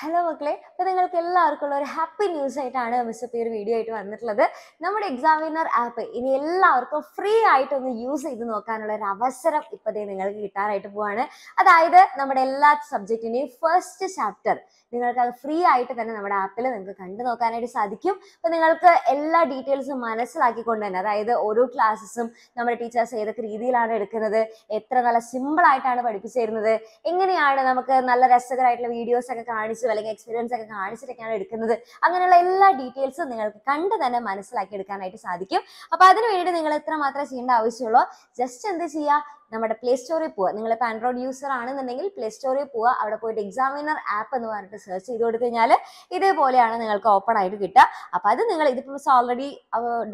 hello മക്കളെ ഇപ്പൊ നിങ്ങൾക്ക് എല്ലാവർക്കും ഉള്ള ഒരു ഹാപ്പി ന്യൂസ് ആയിട്ടാണ് മിസ് ഈ ഒരു വീഡിയോ ആയിട്ട് വന്നിട്ടുള്ളത് നമ്മുടെ എക്സാമിനർ ആപ്പ് ഇനി എല്ലാവർക്കും ഫ്രീ ആയിട്ട് ഒന്ന് യൂസ് ചെയ്ത് നോക്കാനുള്ള ഒരു അവസരം ഇപ്പോഴേ നിങ്ങൾക്ക് കിട്ടാനായിട്ട് പോവാണ് അതായത് നമ്മുടെ എല്ലാ സബ്ജക്റ്റിന്റെയും ഫസ്റ്റ് ചാപ്റ്റർ നിങ്ങൾക്ക് അത് ഫ്രീ ആയിട്ട് തന്നെ നമ്മുടെ ആപ്പിൽ നിങ്ങൾക്ക് കണ്ടു നോക്കാനായിട്ട് സാധിക്കും അപ്പോൾ നിങ്ങൾക്ക് എല്ലാ ഡീറ്റെയിൽസും മനസ്സിലാക്കിക്കൊണ്ട് തന്നെ അതായത് ഓരോ ക്ലാസ്സസും നമ്മുടെ ടീച്ചേഴ്സ് ഏതൊക്കെ രീതിയിലാണ് എടുക്കുന്നത് എത്ര നല്ല സിമ്പിൾ ആയിട്ടാണ് പഠിപ്പിച്ചു തരുന്നത് എങ്ങനെയാണ് നമുക്ക് നല്ല രസകരമായിട്ടുള്ള വീഡിയോസ് ഒക്കെ കാണിച്ച് ടിപ്സും അല്ലെങ്കിൽ എക്സ്പീരിയൻസ് ഒക്കെ കാണിച്ചിട്ടൊക്കെയാണ് എടുക്കുന്നത് അങ്ങനെയുള്ള എല്ലാ ഡീറ്റെയിൽസും നിങ്ങൾക്ക് കണ്ട് തന്നെ മനസ്സിലാക്കി എടുക്കാനായിട്ട് സാധിക്കും അപ്പോൾ അതിന് വേണ്ടിയിട്ട് നിങ്ങൾ എത്ര മാത്രം ചെയ്യേണ്ട ആവശ്യമുള്ളൂ ജസ്റ്റ് എന്ത് ചെയ്യുക നമ്മുടെ പ്ലേ സ്റ്റോറിൽ പോവുക നിങ്ങളിപ്പോൾ ആൻഡ്രോയിഡ് യൂസർ ആണെന്നുണ്ടെങ്കിൽ പ്ലേ സ്റ്റോറിൽ പോവുക അവിടെ പോയിട്ട് എക്സാമിനർ ആപ്പ് എന്ന് പറഞ്ഞിട്ട് സെർച്ച് ചെയ്ത് കൊടുത്തു കഴിഞ്ഞാൽ ഇതേപോലെയാണ് നിങ്ങൾക്ക് ഓപ്പൺ ആയിട്ട് കിട്ടുക അപ്പോൾ അത് നിങ്ങൾ ഇതിപ്പോൾ ഓൾറെഡി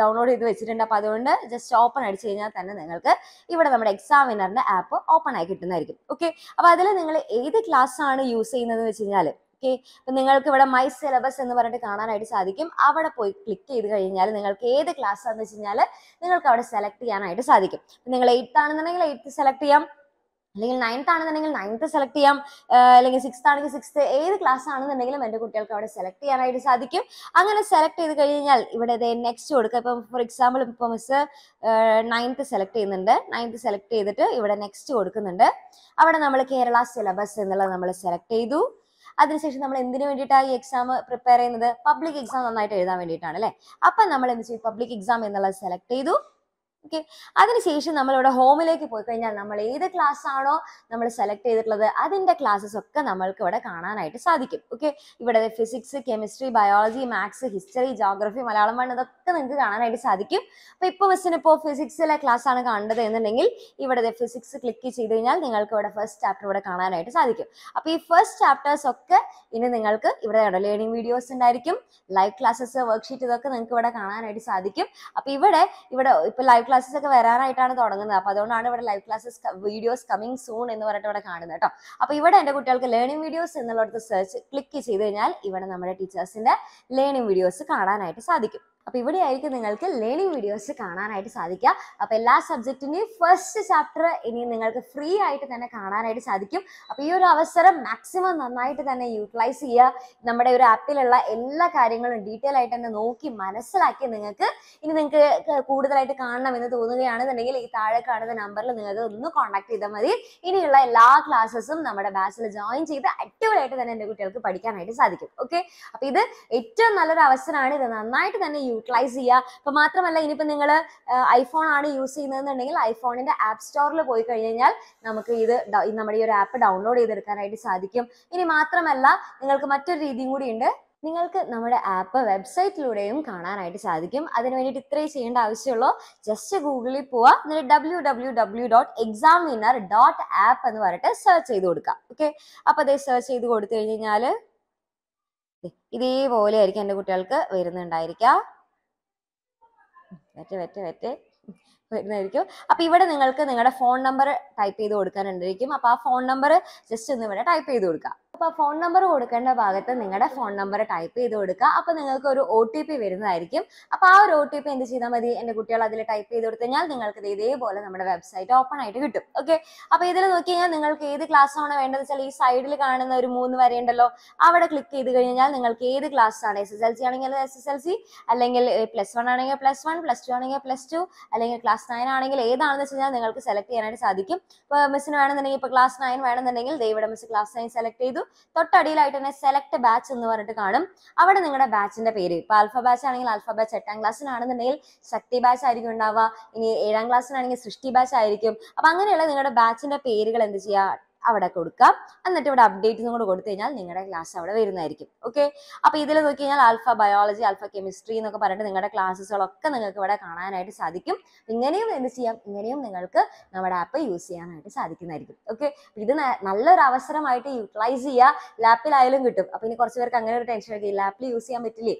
ഡൗൺലോഡ് ചെയ്ത് വെച്ചിട്ടുണ്ട് അപ്പോൾ അതുകൊണ്ട് ജസ്റ്റ് ഓപ്പൺ അടിച്ചു കഴിഞ്ഞാൽ തന്നെ നിങ്ങൾക്ക് ഇവിടെ നമ്മുടെ എക്സാമിനറിൻ്റെ ആപ്പ് ഓപ്പൺ ആയി കിട്ടുന്നതായിരിക്കും ഓക്കെ അപ്പോൾ അതിൽ നിങ്ങൾ ഏത് ക്ലാസ് ആണ് യൂസ് ചെയ്യുന്നത് വെച്ച് കഴിഞ്ഞാൽ ഓക്കെ അപ്പം നിങ്ങൾക്ക് ഇവിടെ മൈ സിലബസ് എന്ന് പറഞ്ഞിട്ട് കാണാനായിട്ട് സാധിക്കും അവിടെ പോയി ക്ലിക്ക് ചെയ്ത് കഴിഞ്ഞാൽ നിങ്ങൾക്ക് ഏത് ക്ലാസ് ആണെന്ന് വെച്ച് കഴിഞ്ഞാൽ നിങ്ങൾക്ക് അവിടെ സെലക്ട് ചെയ്യാനായിട്ട് സാധിക്കും നിങ്ങൾ എയ്ത്ത് ആണെന്നുണ്ടെങ്കിൽ എയ്ത്ത് സെലക്ട് ചെയ്യാം അല്ലെങ്കിൽ നയൻത്ത് ആണെന്നുണ്ടെങ്കിൽ നയൻത്ത് സെലക്ട് ചെയ്യാം അല്ലെങ്കിൽ സിക്സ്ത് ആണെങ്കിൽ സിക്സ്ത് ഏത് ക്ലാസ് ആണെന്നുണ്ടെങ്കിലും എൻ്റെ കുട്ടികൾക്ക് അവിടെ സെലക്ട് ചെയ്യാനായിട്ട് സാധിക്കും അങ്ങനെ സെലക്ട് ചെയ്ത് കഴിഞ്ഞാൽ ഇവിടെ ഇത് നെക്സ്റ്റ് കൊടുക്കുക ഇപ്പം ഫോർ എക്സാമ്പിൾ ഇപ്പോൾ മിസ് നയൻത്ത് സെലക്ട് ചെയ്യുന്നുണ്ട് നയൻത്ത് സെലക്ട് ചെയ്തിട്ട് ഇവിടെ നെക്സ്റ്റ് കൊടുക്കുന്നുണ്ട് അവിടെ നമ്മൾ കേരള സിലബസ് എന്നുള്ളത് നമ്മൾ സെലക്ട് ചെയ്തു അതിനുശേഷം നമ്മൾ എന്തിനു വേണ്ടിയിട്ടാണ് ഈ എക്സാം പ്രിപ്പയർ ചെയ്യുന്നത് പബ്ലിക് എക്സാം നന്നായിട്ട് എഴുതാൻ വേണ്ടിയിട്ടാണ് അല്ലേ അപ്പം നമ്മൾ എന്ത് ചെയ്യും പബ്ലിക് എക്സാം എന്നുള്ളത് സെലക്ട് ചെയ്തു ഓക്കെ അതിനുശേഷം നമ്മളിവിടെ ഹോമിലേക്ക് പോയി കഴിഞ്ഞാൽ നമ്മൾ ഏത് ക്ലാസ് ആണോ നമ്മൾ സെലക്ട് ചെയ്തിട്ടുള്ളത് അതിൻ്റെ ക്ലാസ്സസ് ഒക്കെ നമ്മൾക്ക് ഇവിടെ കാണാനായിട്ട് സാധിക്കും ഓക്കെ ഇവിടെ physics chemistry biology maths history geography Malayalam മണ്ണ് ഇതൊക്കെ നിങ്ങൾക്ക് കാണാനായിട്ട് സാധിക്കും അപ്പോൾ ഇപ്പോൾ മിസ്സിന് ഇപ്പോൾ ഫിസിക്സിലെ ക്ലാസ് ആണ് കണ്ടത് എന്നുണ്ടെങ്കിൽ ഇവിടെ ഫിസിക്സ് ക്ലിക്ക് ചെയ്ത് കഴിഞ്ഞാൽ നിങ്ങൾക്ക് ഇവിടെ ഫസ്റ്റ് ചാപ്റ്റർ ഇവിടെ കാണാനായിട്ട് സാധിക്കും അപ്പോൾ ഈ ഫസ്റ്റ് ചാപ്റ്റേഴ്സ് ഒക്കെ ഇനി നിങ്ങൾക്ക് ഇവിടെ ലേണിംഗ് വീഡിയോസ് ഉണ്ടായിരിക്കും ലൈവ് ക്ലാസ്സസ് വർക്ക്ഷീറ്റ് ഇതൊക്കെ നിങ്ങൾക്ക് ഇവിടെ കാണാനായിട്ട് സാധിക്കും അപ്പോൾ ഇവിടെ ഇവിടെ ഇപ്പോൾ ലൈവ് ക്ലാസ്സസ് ഒക്കെ വരാനായിട്ടാണ് തുടങ്ങുന്നത് അപ്പോൾ അതുകൊണ്ടാണ് ഇവിടെ live classes videos coming soon എന്ന് പറഞ്ഞിട്ട് ഇവിടെ കാണുന്നത് കേട്ടോ അപ്പോൾ ഇവിടെ എൻ്റെ കുട്ടികൾക്ക് ലേണിംഗ് വീഡിയോസ് എന്നുള്ളടത്ത് സെർച്ച് ക്ലിക്ക് ചെയ്ത് കഴിഞ്ഞാൽ ഇവിടെ നമ്മുടെ ടീച്ചേഴ്സിൻ്റെ ലേണിംഗ് വീഡിയോസ് കാണാനായിട്ട് സാധിക്കും അപ്പോൾ ആയിരിക്കും നിങ്ങൾക്ക് ലേണിംഗ് വീഡിയോസ് കാണാനായിട്ട് സാധിക്കുക അപ്പോൾ എല്ലാ സബ്ജക്റ്റിന്റെയും ഫസ്റ്റ് ചാപ്റ്റർ ഇനി നിങ്ങൾക്ക് ഫ്രീ ആയിട്ട് തന്നെ കാണാനായിട്ട് സാധിക്കും അപ്പോൾ ഈ ഒരു അവസരം മാക്സിമം നന്നായിട്ട് തന്നെ യൂട്ടിലൈസ് ചെയ്യുക നമ്മുടെ ഒരു ആപ്പിലുള്ള എല്ലാ കാര്യങ്ങളും ഡീറ്റെയിൽ ആയിട്ട് തന്നെ നോക്കി മനസ്സിലാക്കി നിങ്ങൾക്ക് ഇനി നിങ്ങൾക്ക് കൂടുതലായിട്ട് കാണണം എന്ന് തോന്നുകയാണെന്നുണ്ടെങ്കിൽ ഈ താഴെ കാണുന്ന നമ്പറിൽ നിങ്ങൾക്ക് ഒന്ന് കോൺടാക്ട് ചെയ്താൽ മതി ഇനിയുള്ള എല്ലാ ക്ലാസ്സസും നമ്മുടെ ബാച്ചിൽ ജോയിൻ ചെയ്ത് അടിപൊളിയായിട്ട് തന്നെ എൻ്റെ കുട്ടികൾക്ക് പഠിക്കാനായിട്ട് സാധിക്കും ഓക്കെ അപ്പോൾ ഇത് ഏറ്റവും നല്ലൊരു അവസരമാണ് ഇത് നന്നായിട്ട് തന്നെ യൂട്ടിലൈസ് ചെയ്യുക അപ്പോൾ മാത്രമല്ല ഇനിയിപ്പോൾ നിങ്ങൾ ഐഫോൺ ആണ് യൂസ് ചെയ്യുന്നതെന്നുണ്ടെങ്കിൽ ഐഫോണിന്റെ ആപ്പ് സ്റ്റോറിൽ പോയി കഴിഞ്ഞാൽ നമുക്ക് ഇത് നമ്മുടെ ഈ ഒരു ആപ്പ് ഡൗൺലോഡ് ചെയ്തെടുക്കാനായിട്ട് സാധിക്കും ഇനി മാത്രമല്ല നിങ്ങൾക്ക് മറ്റൊരു രീതിയും കൂടി ഉണ്ട് നിങ്ങൾക്ക് നമ്മുടെ ആപ്പ് വെബ്സൈറ്റിലൂടെയും കാണാനായിട്ട് സാധിക്കും അതിന് വേണ്ടിയിട്ട് ഇത്രയും ചെയ്യേണ്ട ആവശ്യമുള്ളൂ ജസ്റ്റ് ഗൂഗിളിൽ പോവാ എന്നിട്ട് W W W dot exam winner dot app എന്ന് പറഞ്ഞിട്ട് സെർച്ച് ചെയ്ത് കൊടുക്കുക ഓക്കെ അപ്പോൾ അതേ സെർച്ച് ചെയ്ത് കൊടുത്തു കഴിഞ്ഞ് കഴിഞ്ഞാൽ ഇതേപോലെ ആയിരിക്കും എൻ്റെ കുട്ടികൾക്ക് വരുന്നുണ്ടായിരിക്കാം വെറ്റ് വെറ്റ് വെറ്റ് വരുന്നതായിരിക്കും അപ്പോൾ ഇവിടെ നിങ്ങൾക്ക് നിങ്ങളുടെ ഫോൺ നമ്പർ ടൈപ്പ് ചെയ്ത് കൊടുക്കാനുണ്ടായിരിക്കും അപ്പോൾ ആ ഫോൺ നമ്പർ ജസ്റ്റ് ഒന്ന് ഇവിടെ ടൈപ്പ് ചെയ്ത് കൊടുക്കുക അപ്പോൾ ഫോൺ നമ്പർ കൊടുക്കേണ്ട ഭാഗത്ത് നിങ്ങളുടെ ഫോൺ നമ്പർ ടൈപ്പ് ചെയ്ത് കൊടുക്കുക അപ്പോൾ നിങ്ങൾക്ക് ഒരു ഒ ടി പി വരുന്നതായിരിക്കും അപ്പോൾ ആ ഒരു ഒ ടി പി എന്ത് ചെയ്താൽ മതി എൻ്റെ കുട്ടികൾ അതിൽ ടൈപ്പ് ചെയ്ത് കൊടുത്തു കഴിഞ്ഞാൽ നിങ്ങൾക്ക് ഇതേപോലെ നമ്മുടെ വെബ്സൈറ്റ് ഓപ്പൺ ആയിട്ട് കിട്ടും ഓക്കെ അപ്പോൾ ഇതിൽ നോക്കി കഴിഞ്ഞാൽ നിങ്ങൾക്ക് ഏത് ക്ലാസ് ആണ് വേണ്ടത് വെച്ചാൽ ഈ സൈഡിൽ കാണുന്ന ഒരു മൂന്ന് വരെയുണ്ടല്ലോ അവിടെ ക്ലിക്ക് ചെയ്ത് കഴിഞ്ഞാൽ നിങ്ങൾക്ക് ഏത് ക്ലാസ് ആണ് എസ് എസ് എൽ സി ആണെങ്കിൽ എസ് എസ് എൽ സി അല്ലെങ്കിൽ പ്ലസ് വൺ ആണെങ്കിൽ പ്ലസ് വൺ പ്ലസ് ടു ആണെങ്കിൽ പ്ലസ് ടു അല്ലെങ്കിൽ ക്ലാസ് നയൻ ആണെങ്കിൽ ഏതാണെന്ന് വെച്ച് കഴിഞ്ഞാൽ നിങ്ങൾക്ക് സെലക്ട് ചെയ്യാനായിട്ട് സാധിക്കും ഇപ്പോൾ മിസ്സിന് വേണമെന്നുണ്ടെങ്കിൽ ഇപ്പോൾ ക്ലാസ് നയൻ വേണമെന്നുണ്ടെങ്കിൽ ദൈവം മിസ് ക്ലാസ് നയൻ സെലക്ട് ചെയ്തു തൊട്ടടിയിലായിട്ട് തന്നെ സെലക്ട് ബാച്ച് എന്ന് പറഞ്ഞിട്ട് കാണും അവിടെ നിങ്ങളുടെ ബാച്ചിന്റെ പേര് ഇപ്പൊ അൽഫ ബാച്ച് ആണെങ്കിൽ അൽഫ ബാച്ച് എട്ടാം ക്ലാസ്സിനാണെന്നുണ്ടെങ്കിൽ ശക്തി ബാച്ച് ആയിരിക്കും ഉണ്ടാവുക ഇനി ഏഴാം ക്ലാസ്സിനാണെങ്കിൽ സൃഷ്ടി ബാച്ച് ആയിരിക്കും അപ്പൊ അങ്ങനെയുള്ള നിങ്ങളുടെ ബാച്ചിന്റെ പേരുകൾ എന്ത് ചെയ്യുക അവിടെ കൊടുക്കാം എന്നിട്ട് ഇവിടെ അപ്ഡേറ്റ്സും കൂടെ കൊടുത്തു കഴിഞ്ഞാൽ നിങ്ങളുടെ ക്ലാസ് അവിടെ വരുന്നതായിരിക്കും ഓക്കെ അപ്പോൾ ഇതിൽ നോക്കി കഴിഞ്ഞാൽ ആൽഫ ബയോളജി ആൽഫ കെമിസ്ട്രി എന്നൊക്കെ പറഞ്ഞിട്ട് നിങ്ങളുടെ ക്ലാസ്സുകളൊക്കെ നിങ്ങൾക്ക് ഇവിടെ കാണാനായിട്ട് സാധിക്കും ഇങ്ങനെയും എന്ത് ചെയ്യാം ഇങ്ങനെയും നിങ്ങൾക്ക് നമ്മുടെ ആപ്പ് യൂസ് ചെയ്യാനായിട്ട് സാധിക്കുന്നതായിരിക്കും ഓക്കെ ഇത് നല്ലൊരു അവസരമായിട്ട് യൂട്ടിലൈസ് ചെയ്യുക ലാപ്പിലായാലും കിട്ടും അപ്പോൾ ഇനി കുറച്ച് പേർക്ക് അങ്ങനെ ഒരു ടെൻഷൻ ഒക്കെ ലാപ്പിൽ യൂസ് ചെയ്യാൻ പറ്റില്ലേ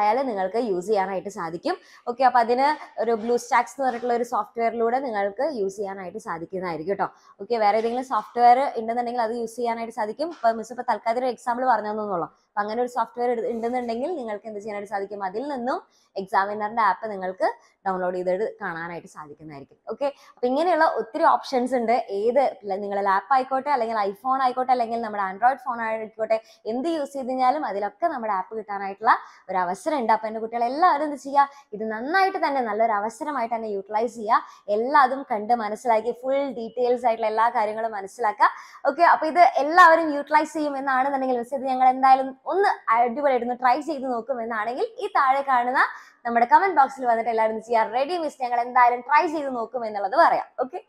ആയാലും നിങ്ങൾക്ക് യൂസ് ചെയ്യാനായിട്ട് സാധിക്കും ഓക്കെ അപ്പോൾ അതിന് ഒരു ബ്ലൂ സ്റ്റാക്സ് എന്ന് പറഞ്ഞിട്ടുള്ള ഒരു സോഫ്റ്റ്വെയറിലൂടെ നിങ്ങൾക്ക് യൂസ് ചെയ്യാനായിട്ട് സാധിക്കുന്നതായിരിക്കും കേട്ടോ ഓക്കെ വേറെ ഏതെങ്കിലും സോഫ്റ്റ്വെയർ ഉണ്ടെന്നുണ്ടെങ്കിൽ അത് യൂസ് ചെയ്യാനായിട്ട് സാധിക്കും ഇപ്പോൾ മിസ് ഇപ്പോൾ തൽക്കാലത്തിന് ഒരു എക്സാമ്പിൾ പറഞ്ഞു തന്നുള്ളൂ അപ്പം അങ്ങനെ ഒരു സോഫ്റ്റ്വെയർ ഉണ്ടെന്നുണ്ടെങ്കിൽ നിങ്ങൾക്ക് എന്ത് ചെയ്യാനായിട്ട് സാധിക്കും അതിൽ നിന്നും എക്സാമിനറിൻ്റെ ആപ്പ് നിങ്ങൾക്ക് ഡൗൺലോഡ് ചെയ്തിട്ട് കാണാനായിട്ട് സാധിക്കുന്നതായിരിക്കും ഓക്കെ അപ്പം ഇങ്ങനെയുള്ള ഒത്തിരി ഓപ്ഷൻസ് ഉണ്ട് ഏത് നിങ്ങളുടെ ലാപ്പ് ആയിക്കോട്ടെ അല്ലെങ്കിൽ ഐഫോൺ ആയിക്കോട്ടെ അല്ലെങ്കിൽ നമ്മുടെ ആൻഡ്രോയിഡ് ഫോൺ ആയിക്കോട്ടെ എന്ത് യൂസ് ചെയ്ത് കഴിഞ്ഞാലും അതിലൊക്കെ നമ്മുടെ ആപ്പ് കിട്ടാനായിട്ടുള്ള ഒരു അവസരം ഉണ്ട് അപ്പം എൻ്റെ കുട്ടികൾ എല്ലാവരും എന്ത് ചെയ്യുക ഇത് നന്നായിട്ട് തന്നെ നല്ലൊരു അവസരമായിട്ട് തന്നെ യൂട്ടിലൈസ് ചെയ്യുക എല്ലാതും കണ്ട് മനസ്സിലാക്കി ഫുൾ ഡീറ്റെയിൽസ് ആയിട്ടുള്ള എല്ലാ കാര്യങ്ങളും മനസ്സിലാക്കുക ഓക്കെ അപ്പോൾ ഇത് എല്ലാവരും യൂട്ടിലൈസ് ചെയ്യും എന്നാണെന്നുണ്ടെങ്കിൽ മിസ് ഇത് ഞങ്ങൾ എന്തായാലും ഒന്ന് അടിപൊളിയായിട്ടൊന്ന് ട്രൈ ചെയ്ത് നോക്കും എന്നാണെങ്കിൽ ഈ താഴെ കാണുന്ന നമ്മുടെ കമന്റ് ബോക്സിൽ വന്നിട്ട് എല്ലാവരും ചെയ്യാം റെഡി മിസ് ഞങ്ങൾ എന്തായാലും ട്രൈ ചെയ്ത് നോക്കും എന്നുള്ളത് പറയാം ഓക്കെ